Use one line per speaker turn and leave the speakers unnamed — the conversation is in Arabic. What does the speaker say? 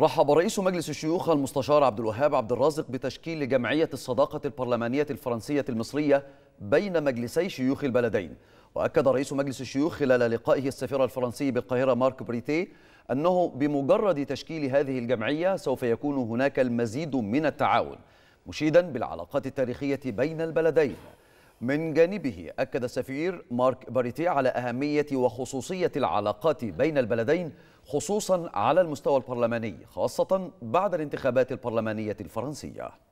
رحب رئيس مجلس الشيوخ المستشار عبد الوهاب عبد الرازق بتشكيل جمعية الصداقة البرلمانية الفرنسية المصرية بين مجلسي شيوخ البلدين وأكد رئيس مجلس الشيوخ خلال لقائه السفير الفرنسي بالقاهرة مارك بريتي أنه بمجرد تشكيل هذه الجمعية سوف يكون هناك المزيد من التعاون مشيدا بالعلاقات التاريخية بين البلدين من جانبه أكد السفير مارك باريتي على أهمية وخصوصية العلاقات بين البلدين خصوصا على المستوى البرلماني خاصة بعد الانتخابات البرلمانية الفرنسية